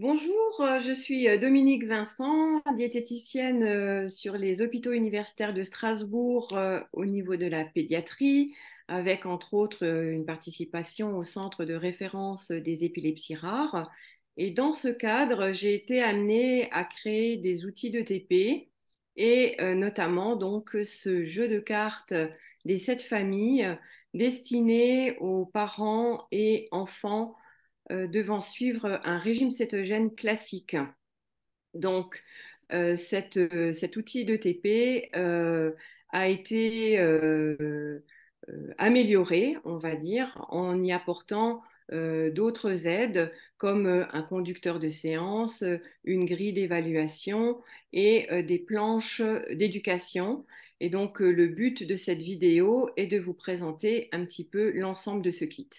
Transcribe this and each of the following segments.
Bonjour, euh, je suis euh, Dominique Vincent, diététicienne euh, sur les hôpitaux universitaires de Strasbourg au niveau de la pédiatrie, avec entre autres une participation au centre de référence des épilepsies rares. Et dans ce cadre, j'ai été amenée à créer des outils de TP et notamment donc ce jeu de cartes des sept familles destiné aux parents et enfants euh, devant suivre un régime cétogène classique. Donc, euh, euh, cet outil de TP a été amélioré, on va dire, en y apportant d'autres aides comme un conducteur de séance, une grille d'évaluation et des planches d'éducation. Et donc, le but de cette vidéo est de vous présenter un petit peu l'ensemble de ce kit.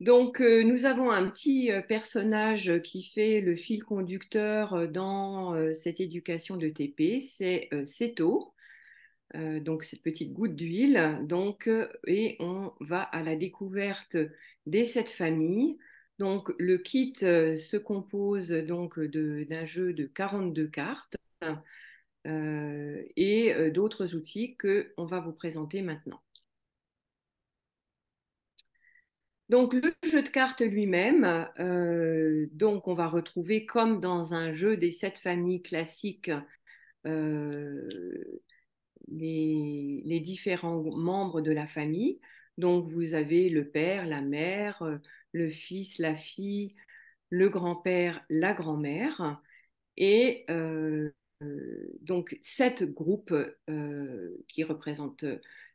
Donc, euh, nous avons un petit euh, personnage qui fait le fil conducteur euh, dans cette éducation de TP, c'est euh, Seto, donc cette petite goutte d'huile. Donc, et on va à la découverte des sept familles. Donc, le kit se compose donc d'un jeu de 42 cartes et d'autres outils que on va vous présenter maintenant. Donc le jeu de cartes lui-même, euh, donc on va retrouver comme dans un jeu des sept familles classiques euh, les, différents membres de la famille. Donc vous avez le père, la mère, le fils, la fille, le grand-père, la grand-mère, et euh, donc sept groupes qui représentent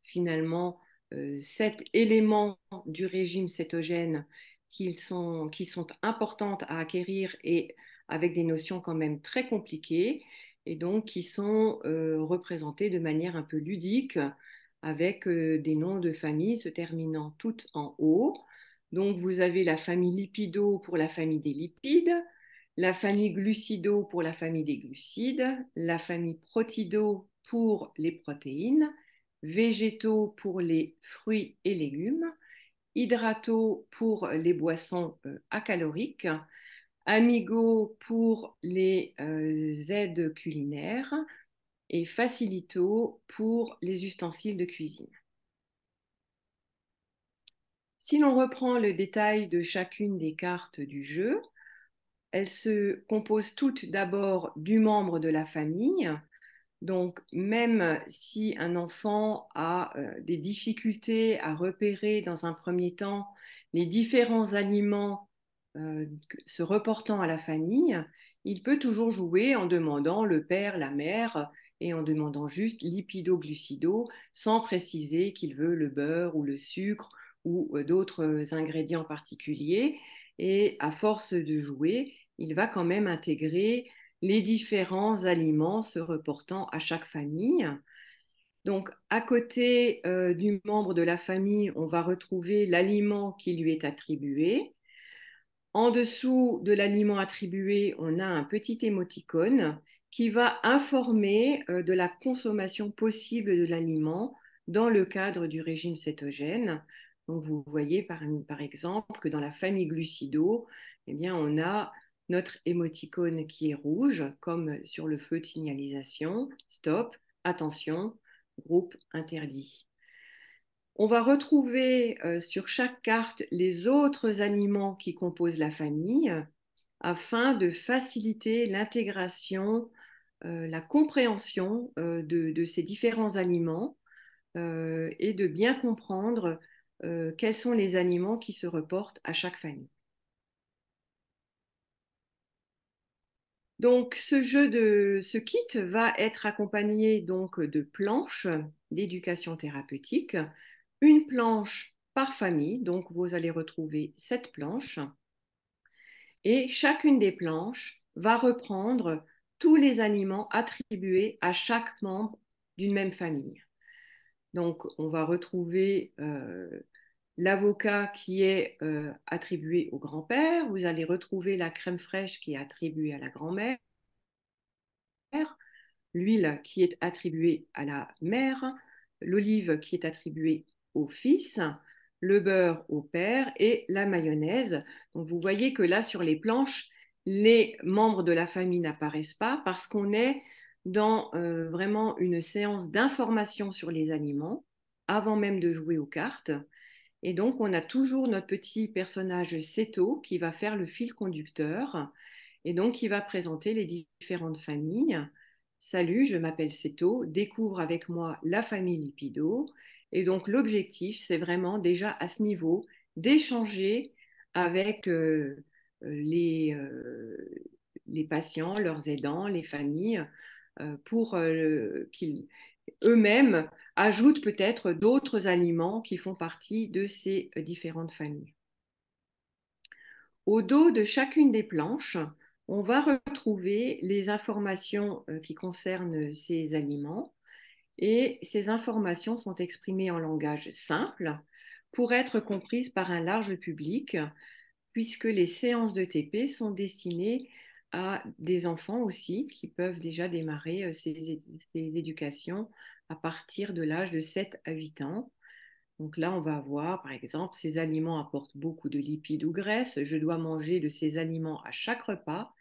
finalement euh, cet éléments du régime cétogène qui sont, qui importantes à acquérir et avec des notions quand même très compliquées et donc qui sont représentés euh, représentées de manière un peu ludique avec euh, des noms de familles se terminant toutes en haut. Donc vous avez la famille lipido pour la famille des lipides, la famille glucido pour la famille des glucides, la famille protido pour les protéines végétaux pour les fruits et légumes, hydrato pour les boissons euh, acaloriques, amigo pour les euh, aides culinaires et facilito pour les ustensiles de cuisine. Si l'on reprend le détail de chacune des cartes du jeu, elles se composent toutes d'abord du membre de la famille, donc, même si un enfant a euh, des difficultés à repérer dans un premier temps les différents aliments euh, se reportant à la famille, il peut toujours jouer en demandant le père, la mère et en demandant juste lipido-glucido sans préciser qu'il veut le beurre ou le sucre ou euh, d'autres ingrédients particuliers. Et à force de jouer, il va quand même intégrer les différents aliments se reportant à chaque famille. Donc, à côté euh, du membre de la famille, on va retrouver l'aliment qui lui est attribué. En dessous de l'aliment attribué, on a un petit émoticône qui va informer euh, de la consommation possible de l'aliment dans le cadre du régime cétogène. Donc, vous voyez par, par exemple que dans la famille glucido, eh bien, on a notre émoticône qui est rouge, comme sur le feu de signalisation, stop, attention, groupe interdit. On va retrouver euh, sur chaque carte les autres aliments qui composent la famille afin de faciliter l'intégration, euh, la compréhension euh, de, de, ces différents aliments et de bien comprendre quels sont les aliments qui se reportent à chaque famille. Donc, ce jeu de ce kit va être accompagné donc de planches d'éducation thérapeutique, une planche par famille, donc vous allez retrouver cette planche et chacune des planches va reprendre tous les aliments attribués à chaque membre d'une même famille. Donc, on va retrouver euh, l'avocat qui est euh, attribué au grand-père, vous allez retrouver la crème fraîche qui est attribuée à la grand-mère, l'huile qui est attribuée à la mère, l'olive qui est attribuée au fils, le beurre au père et la mayonnaise. Donc vous voyez que là sur les planches, les membres de la famille n'apparaissent pas parce qu'on est dans euh, vraiment une séance d'information sur les aliments avant même de jouer aux cartes. Et donc, on a toujours notre petit personnage Seto qui va faire le fil conducteur et donc qui va présenter les différentes familles. Salut, je m'appelle Seto, découvre avec moi la famille Lipido. Et donc, l'objectif, c'est vraiment déjà à ce niveau d'échanger avec euh, euh, les, patients, leurs aidants, les familles, euh, pour qu'ils eux-mêmes ajoutent peut-être d'autres aliments qui font partie de ces euh, différentes familles. Au dos de chacune des planches, on va retrouver les informations euh, qui concernent ces aliments et ces informations sont exprimées en langage simple pour être comprises par un large public puisque les séances de TP sont destinées à des enfants aussi qui peuvent déjà démarrer euh, ces, éducations à partir de l'âge de 7 à 8 ans. Donc là, on va voir par exemple, ces aliments apportent beaucoup de lipides ou graisses. Je dois manger de ces aliments à chaque repas.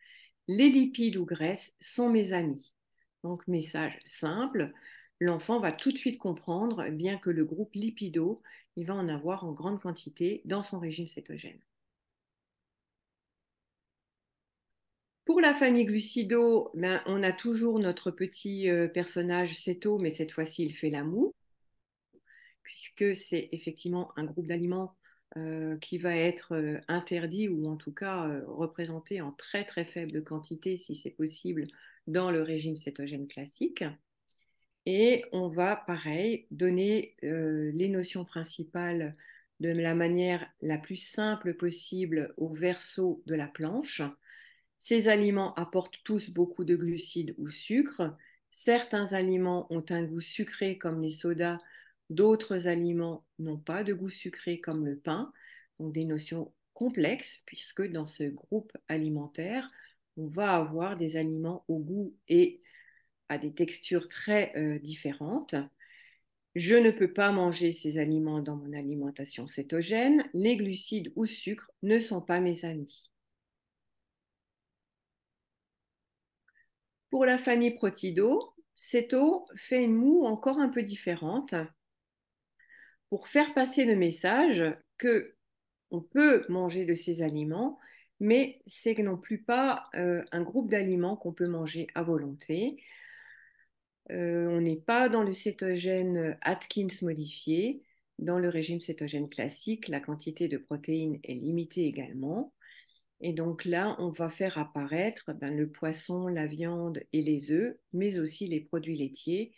Les lipides ou graisses sont mes amis. Donc, message simple. L'enfant va tout de suite comprendre, bien que le groupe lipido, il va en avoir en grande quantité dans son régime cétogène. Pour la famille Glucido, ben, on a toujours notre petit euh, personnage céto, mais cette fois-ci, il fait la moue, puisque c'est effectivement un groupe d'aliments euh, qui va être euh, interdit ou en tout cas représenté en très très faible quantité si c'est possible dans le régime cétogène classique. Et on va pareil donner les notions principales de la manière la plus simple possible au verso de la planche ces aliments apportent tous beaucoup de glucides ou sucre. Certains aliments ont un goût sucré comme les sodas, d'autres aliments n'ont pas de goût sucré comme le pain. Donc des notions complexes puisque dans ce groupe alimentaire, on va avoir des aliments au goût et à des textures très euh, différentes. Je ne peux pas manger ces aliments dans mon alimentation cétogène. Les glucides ou sucres ne sont pas mes amis. Pour la famille Protido, cette eau fait une moue encore un peu différente pour faire passer le message que on peut manger de ces aliments, mais c'est non plus pas euh, un groupe d'aliments qu'on peut manger à volonté. Euh, on n'est pas dans le cétogène Atkins modifié. Dans le régime cétogène classique, la quantité de protéines est limitée également. Et donc là, on va faire apparaître ben, le poisson, la viande et les œufs, mais aussi les produits laitiers.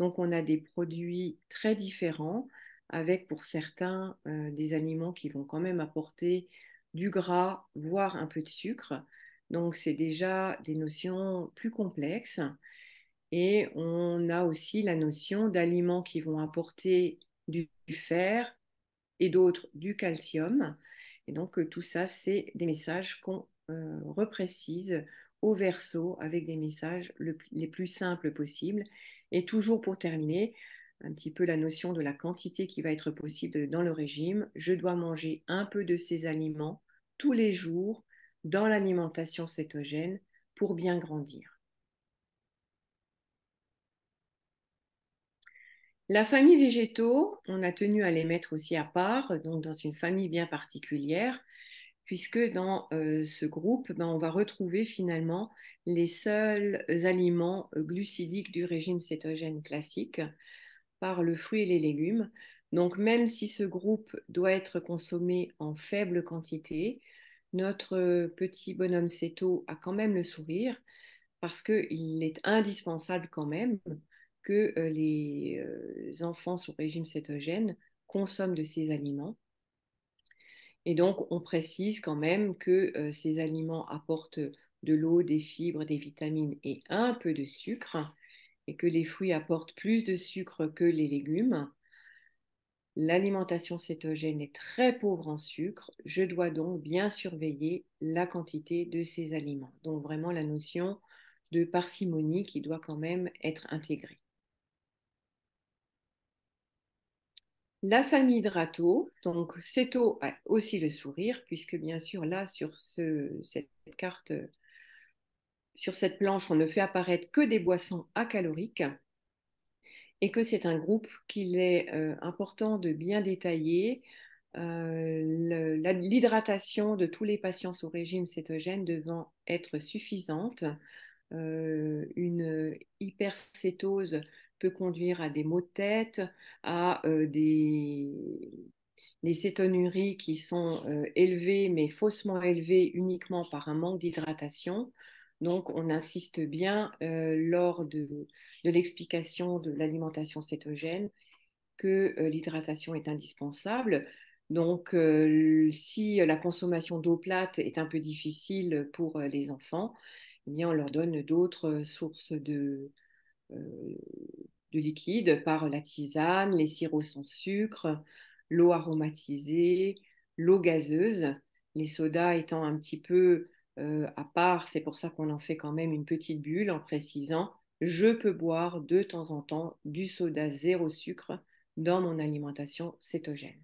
Donc on a des produits très différents, avec pour certains euh, des aliments qui vont quand même apporter du gras, voire un peu de sucre. Donc c'est déjà des notions plus complexes. Et on a aussi la notion d'aliments qui vont apporter du fer et d'autres du calcium. Et donc, euh, tout ça, c'est des messages qu'on euh, reprécise au verso avec des messages les plus simples possibles. Et toujours pour terminer, un petit peu la notion de la quantité qui va être possible dans le régime. Je dois manger un peu de ces aliments tous les jours dans l'alimentation cétogène pour bien grandir. La famille végétaux, on a tenu à les mettre aussi à part, donc dans une famille bien particulière, puisque dans euh, ce groupe, ben, on va retrouver finalement les seuls aliments euh, glucidiques du régime cétogène classique par le fruit et les légumes. Donc même si ce groupe doit être consommé en faible quantité, notre euh, petit bonhomme céto a quand même le sourire parce qu'il est indispensable quand même que euh, les euh, enfants sous régime cétogène consomment de ces aliments. Et donc, on précise quand même que euh, ces aliments apportent de l'eau, des fibres, des vitamines et un peu de sucre, et que les fruits apportent plus de sucre que les légumes. L'alimentation cétogène est très pauvre en sucre. Je dois donc bien surveiller la quantité de ces aliments. Donc vraiment la notion de parcimonie qui doit quand même être intégrée. La famille Dratot, donc Seto a ah, aussi le sourire, puisque bien sûr là, sur cette carte, sur cette planche, on ne fait apparaître que des boissons acaloriques, et que c'est un groupe qu'il est euh, important de bien détailler. Euh, l'hydratation de tous les patients sous régime cétogène devant être suffisante, euh, une hypercétose peut conduire à des maux de tête, à des, cétonuries qui sont élevées, mais faussement élevées uniquement par un manque d'hydratation. Donc, on insiste bien lors de, l'explication de l'alimentation cétogène que l'hydratation est indispensable. Donc, si la consommation d'eau plate est un peu difficile pour les enfants, eh bien, on leur donne d'autres sources de, liquide par la tisane, les sirops sans sucre, l'eau aromatisée, l'eau gazeuse, les sodas étant un petit peu euh, à part, c'est pour ça qu'on en fait quand même une petite bulle en précisant je peux boire de temps en temps du soda zéro sucre dans mon alimentation cétogène.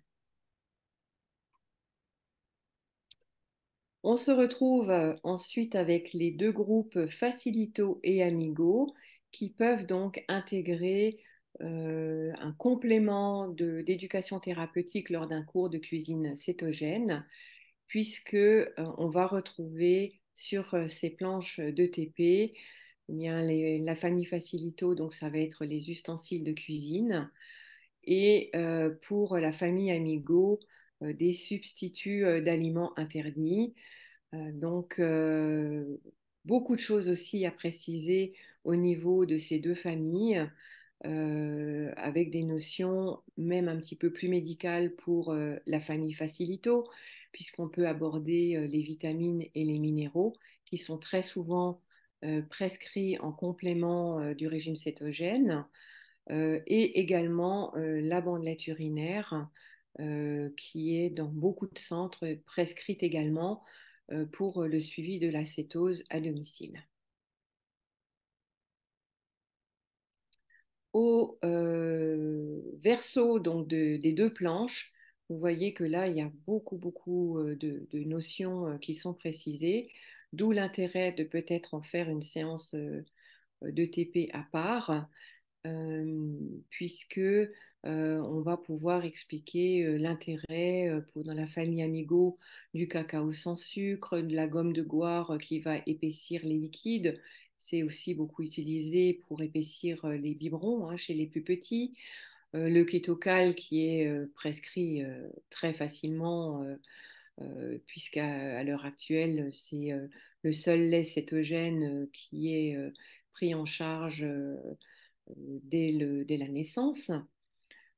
On se retrouve euh, ensuite avec les deux groupes facilito et amigo qui peuvent donc intégrer euh, un complément d'éducation thérapeutique lors d'un cours de cuisine cétogène, puisque euh, on va retrouver sur euh, ces planches d'ETP T.P. Eh bien la famille facilito, donc ça va être les ustensiles de cuisine, et pour la famille amigo, des substituts d'aliments interdits. donc beaucoup de choses aussi à préciser au niveau de ces deux familles, euh, avec des notions même un petit peu plus médicales pour euh, la famille facilito, puisqu'on peut aborder euh, les vitamines et les minéraux qui sont très souvent prescrits en complément du régime cétogène, et également la bandelette urinaire qui est dans beaucoup de centres prescrite également euh, pour euh, le suivi de la cétose à domicile. Au euh, verso donc des deux planches, vous voyez que là, il y a beaucoup, beaucoup de, de notions qui sont précisées, d'où l'intérêt de peut-être en faire une séance de TP à part puisque on va pouvoir expliquer l'intérêt dans la famille Amigo du cacao sans sucre, de la gomme de goire qui va épaissir les liquides. C'est aussi beaucoup utilisé pour épaissir les biberons hein, chez les plus petits. Euh, le kétocal qui est prescrit très facilement, puisqu'à à, l'heure actuelle, c'est le seul lait cétogène qui est pris en charge euh, dès, la naissance.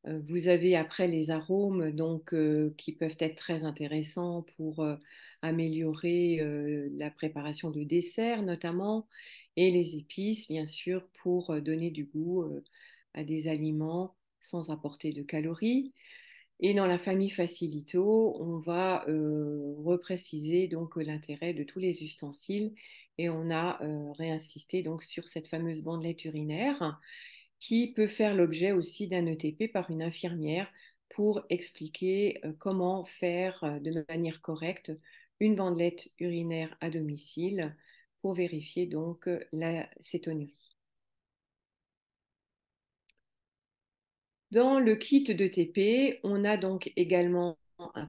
Euh, vous avez après les arômes donc, euh, qui peuvent être très intéressants pour améliorer la préparation de desserts notamment et les épices bien sûr pour donner du goût à des aliments sans apporter de calories. Et dans la famille Facilito, on va repréciser donc l'intérêt de tous les ustensiles et on a euh, réinsisté donc sur cette fameuse bandelette urinaire qui peut faire l'objet aussi d'un ETP par une infirmière pour expliquer euh, comment faire euh, de manière correcte une bandelette urinaire à domicile pour vérifier donc la cétonurie. Dans le kit de on a donc également un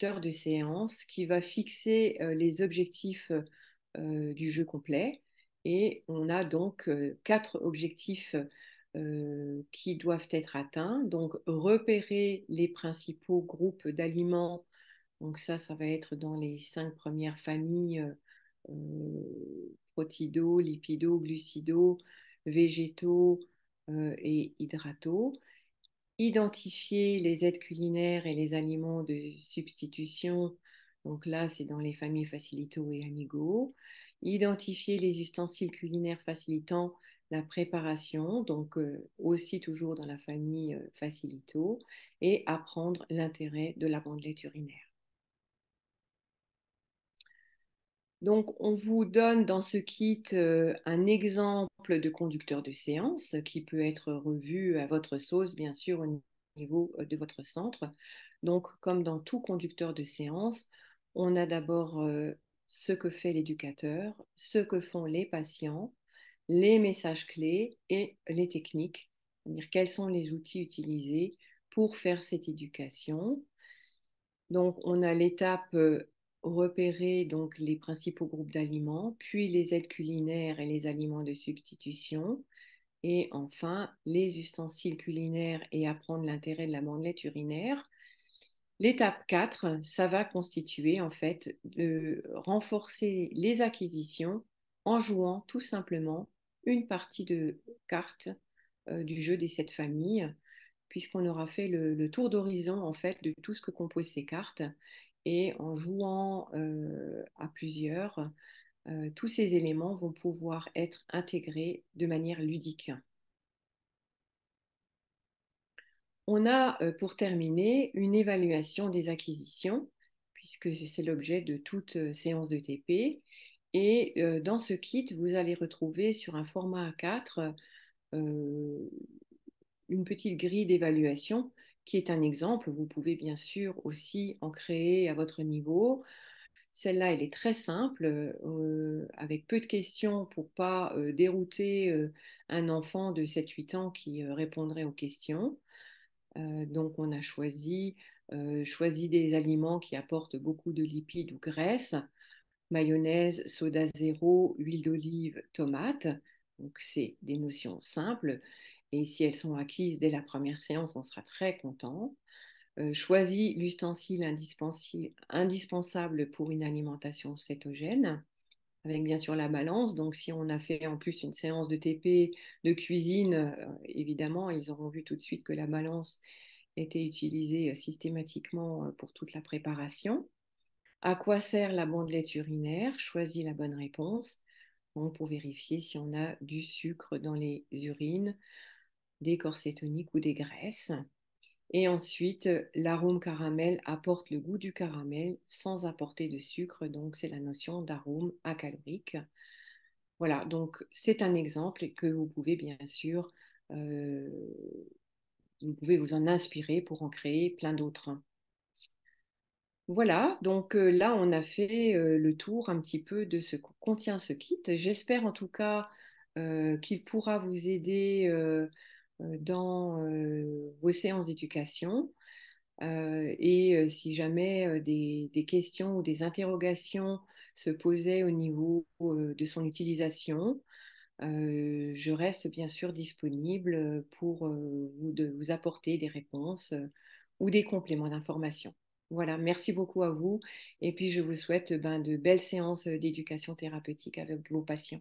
de séance qui va fixer euh, les objectifs euh, du jeu complet. Et on a donc euh, quatre objectifs qui doivent être atteints. Donc repérer les principaux groupes d'aliments. Donc ça, ça va être dans les cinq premières familles protido, lipido, glucido, végétaux et hydrato identifier les aides culinaires et les aliments de substitution. Donc là, c'est dans les familles Facilito et Amigo. Identifier les ustensiles culinaires facilitant la préparation, donc euh, aussi toujours dans la famille euh, Facilito, et apprendre l'intérêt de la bandelette urinaire. Donc, on vous donne dans ce kit euh, un exemple de conducteur de séance qui peut être revu à votre sauce, bien sûr, au niveau euh, de votre centre. Donc, comme dans tout conducteur de séance, on a d'abord euh, ce que fait l'éducateur, ce que font les patients, les messages clés et les techniques, c'est-à-dire quels sont les outils utilisés pour faire cette éducation. Donc, on a l'étape repérer donc les principaux groupes d'aliments, puis les aides culinaires et les aliments de substitution, et enfin les ustensiles culinaires et apprendre l'intérêt de la bandelette urinaire. L'étape 4, ça va constituer en fait de renforcer les acquisitions en jouant tout simplement une partie de cartes euh, du jeu des sept familles, puisqu'on aura fait le, le tour d'horizon en fait de tout ce que composent ces cartes et en jouant euh, à plusieurs, euh, tous ces éléments vont pouvoir être intégrés de manière ludique. On a, euh, pour terminer, une évaluation des acquisitions, puisque c'est l'objet de toute séance de TP. Et dans ce kit, vous allez retrouver sur un format A4 une petite grille d'évaluation qui est un exemple. Vous pouvez bien sûr aussi en créer à votre niveau. Celle-là, elle est très simple, euh, avec peu de questions pour ne pas euh, dérouter euh, un enfant de 7-8 ans qui répondrait aux questions. donc, on a choisi, choisi, des aliments qui apportent beaucoup de lipides ou graisses, mayonnaise, soda zéro, huile d'olive, tomate. Donc, c'est des notions simples et si elles sont acquises dès la première séance, on sera très content. Euh, choisis l'ustensile indispensable pour une alimentation cétogène, avec bien sûr la balance. Donc, si on a fait en plus une séance de TP, de cuisine, euh, évidemment, ils auront vu tout de suite que la balance était utilisée euh, systématiquement pour toute la préparation. À quoi sert la bandelette urinaire Choisis la bonne réponse. Donc, pour vérifier si on a du sucre dans les urines, des corsets ou des graisses. Et ensuite, euh, l'arôme caramel apporte le goût du caramel sans apporter de sucre, donc c'est la notion d'arôme acalorique. Voilà, donc c'est un exemple que vous pouvez bien sûr, euh, vous pouvez vous en inspirer pour en créer plein d'autres. Voilà, donc euh, là on a fait le tour un petit peu de ce que contient ce kit. J'espère en tout cas qu'il pourra vous aider euh, dans euh, vos séances d'éducation. Euh, et si jamais des, questions ou des interrogations se posaient au niveau de son utilisation, je reste bien sûr disponible pour vous, de vous apporter des réponses ou des compléments d'information. Voilà, merci beaucoup à vous et puis je vous souhaite ben, de belles séances d'éducation thérapeutique avec vos patients.